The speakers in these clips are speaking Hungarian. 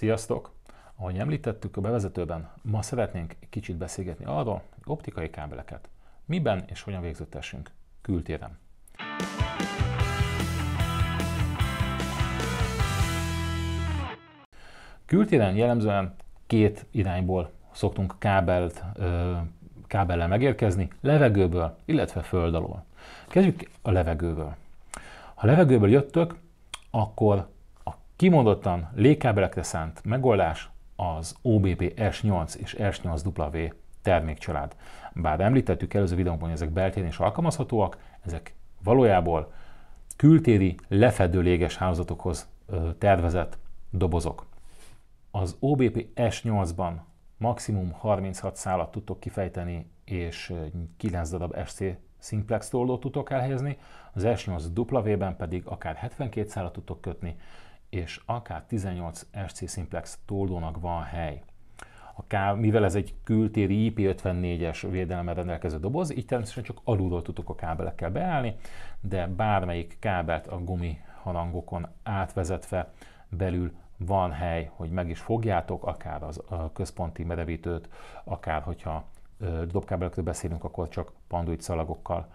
Sziasztok! Ahogy említettük a bevezetőben, ma szeretnénk kicsit beszélgetni arról, hogy optikai kábeleket miben és hogyan végzőtessünk kültéren. Kültéren jellemzően két irányból szoktunk kábelt, kábellel megérkezni, levegőből, illetve föld alól. Kezdjük a levegőből. Ha levegőből jöttök, akkor Kimondottan légkábelekre szánt megoldás az OBB S8 és S8W termékcsalád. Bár említettük előző videónkban, hogy ezek beltérén is alkalmazhatóak, ezek valójában kültéri lefedő léges hálózatokhoz tervezett dobozok. Az OBP S8-ban maximum 36 szálat tudtok kifejteni, és 9 darab SC simplex tudtok elhelyezni, az S8 W-ben pedig akár 72 szálat tudtok kötni, és akár 18 SC Simplex toldónak van hely. A K, mivel ez egy kültéri IP54-es védelemmel rendelkező doboz, így természetesen csak alulról tudtok a kábelekkel beállni, de bármelyik kábelt a gumi harangokon átvezetve belül van hely, hogy meg is fogjátok, akár az a központi merevítőt, akár hogyha dobkábelekről beszélünk, akkor csak panduit szalagokkal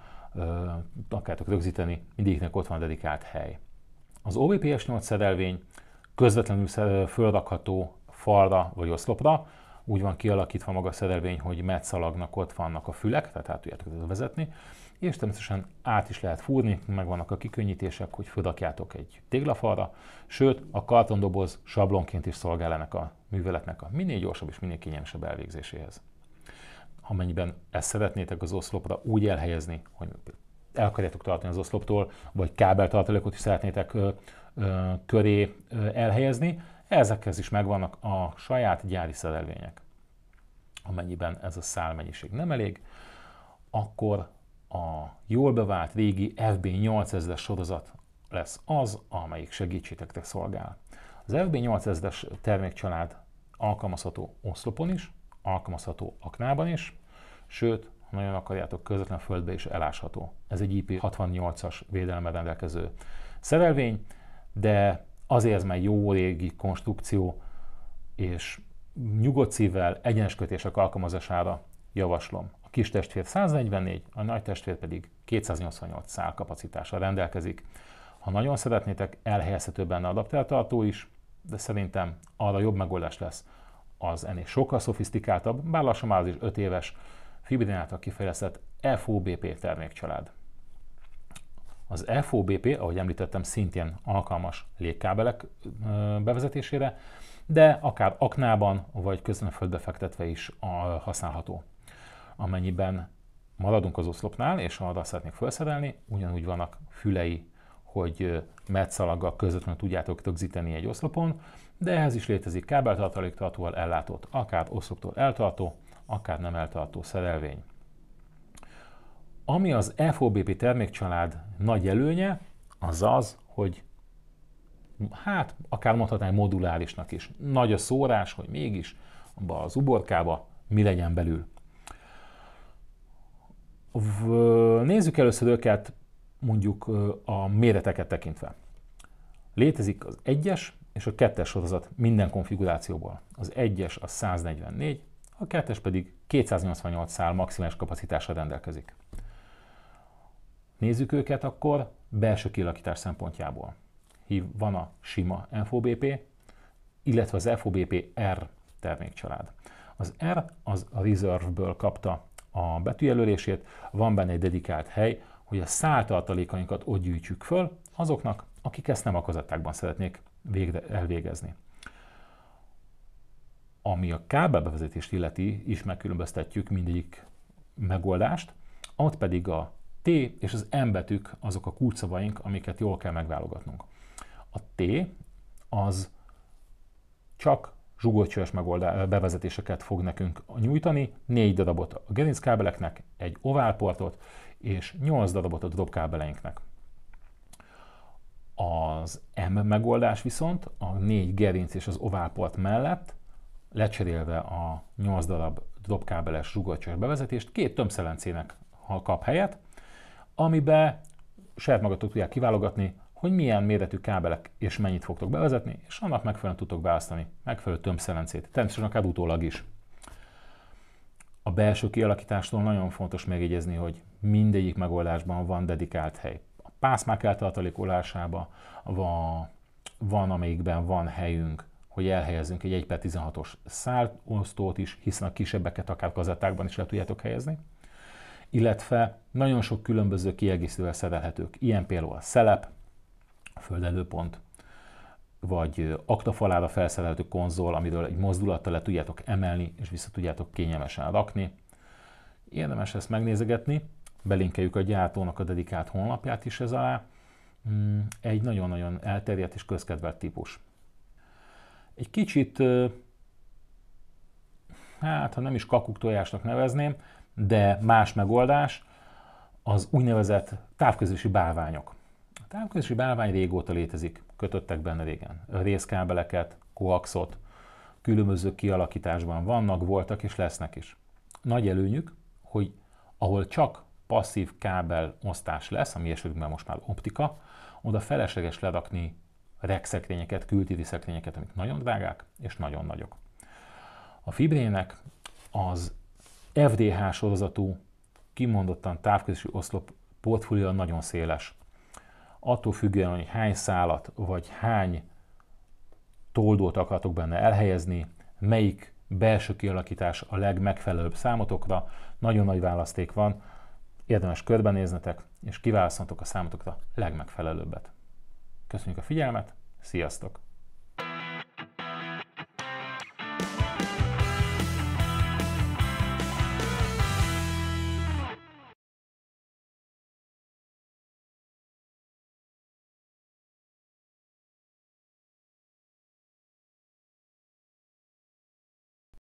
akartok rögzíteni, mindegyiknek ott van dedikált hely. Az OVPS-8 szerelvény közvetlenül földakható falra vagy oszlopra, úgy van kialakítva maga a szerelvény, hogy metszalagnak ott vannak a fülek, tehát át tudjátok ezt vezetni, és természetesen át is lehet fúrni, vannak a kikönnyítések, hogy földakjátok egy téglafalra, sőt a kartondoboz sablonként is szolgál ennek a műveletnek a minél gyorsabb és minél kényelmesebb elvégzéséhez amennyiben ezt szeretnétek az oszlopra úgy elhelyezni, hogy el akarjátok tartani az oszloptól, vagy kábeltartalékot is szeretnétek ö, ö, köré ö, elhelyezni. Ezekhez is megvannak a saját gyári szerelvények. Amennyiben ez a szálmennyiség nem elég, akkor a jól bevált régi FB8000-es sorozat lesz az, amelyik segítsétekre szolgál. Az FB8000-es termékcsalád alkalmazható oszlopon is, alkalmazható aknában is, sőt nagyon akarjátok, közvetlen földbe is elásható. Ez egy IP68-as védelme rendelkező szerelvény, de azért ez már jó régi konstrukció, és nyugodt szívvel egyenes kötések alkalmazására javaslom. A kis testvér 144, a nagy testvér pedig 288 szál kapacitással rendelkezik. Ha nagyon szeretnétek, elhelyezhető benne adaptertartó is, de szerintem arra jobb megoldás lesz az ennél sokkal szofisztikáltabb, bár lassan már az is 5 éves Fibrin által kifejlesztett FOBP termékcsalád. Az FOBP, ahogy említettem, szintén alkalmas légkábelek bevezetésére, de akár aknában vagy földbe fektetve is használható. Amennyiben maradunk az oszlopnál, és arra szeretnék felszerelni, ugyanúgy vannak fülei, hogy metszalaggal közvetlenül tudjátok rögzíteni egy oszlopon, de ehhez is létezik kábeltartaléktartóval ellátott, akár oszloptól eltartó, akár nem eltartó szerelvény. Ami az FOBP termékcsalád nagy előnye, az az, hogy hát akár mondhatnánk modulárisnak is. Nagy a szórás, hogy mégis abba az uborkába mi legyen belül. Nézzük először őket mondjuk a méreteket tekintve. Létezik az 1-es és a 2-es sorozat minden konfigurációból. Az 1-es az 144, a kettes pedig 288 szál maximális kapacitásra rendelkezik. Nézzük őket akkor belső kilakítás szempontjából. Van a sima FOBP, illetve az FOBP R termékcsalád. Az R az a Reserve-ből kapta a betűjelölését, van benne egy dedikált hely, hogy a száltartalékainkat ott gyűjtsük föl azoknak, akik ezt nem akazatákban szeretnék végre elvégezni. Ami a kábelbevezetést illeti, is megkülönböztetjük mindegyik megoldást, ott pedig a T és az M betűk azok a kulcsszavaink, amiket jól kell megválogatnunk. A T az csak zsugorcsős bevezetéseket fog nekünk nyújtani, négy darabot a gerinckábeleknek, egy oválportot és 8 darabot a dobkábeleinknek. Az M megoldás viszont a négy gerinc és az oválport mellett lecserélve a 8 darab dobkábeles rugacsos bevezetést, két tömszelencének kap helyet, amiben saját magatok tudják kiválogatni, hogy milyen méretű kábelek és mennyit fogtok bevezetni, és annak megfelelően tudtok választani megfelelő tömszelencét, természetesen akár utólag is. A belső kialakítástól nagyon fontos megjegyezni, hogy mindegyik megoldásban van dedikált hely. A pászmák eltartalékolásában van, van, amelyikben van helyünk hogy elhelyezzünk egy 1 per 16-os szálosztót is, hiszen a kisebbeket akár kazettákban is le tudjátok helyezni. Illetve nagyon sok különböző kiegészítővel szerelhetők, ilyen például a szelep, a földelőpont, vagy aktafalára felszerelhető konzol, amiről egy mozdulattal le tudjátok emelni, és vissza tudjátok kényelmesen rakni. Érdemes ezt megnézegetni, belinkeljük a gyártónak a dedikált honlapját is ez alá. Mm, egy nagyon-nagyon elterjedt és közkedvelt típus egy kicsit, hát ha nem is tojásnak nevezném, de más megoldás, az úgynevezett távközési bálványok. A távközési bálvány régóta létezik, kötöttek benne régen részkábeleket, koaxot, különböző kialakításban vannak, voltak és lesznek is. Nagy előnyük, hogy ahol csak passzív kábel osztás lesz, ami esetünkben most már optika, oda felesleges lerakni regszekrényeket, kültéri szekrényeket, amik nagyon drágák és nagyon nagyok. A fibrének az FDH sorozatú, kimondottan távközési oszlop portfólió nagyon széles. Attól függően, hogy hány szálat vagy hány toldót akartok benne elhelyezni, melyik belső kialakítás a legmegfelelőbb számotokra, nagyon nagy választék van, érdemes körbenéznetek, és kiválaszthatok a számotokra legmegfelelőbbet. Köszönjük a figyelmet, sziasztok!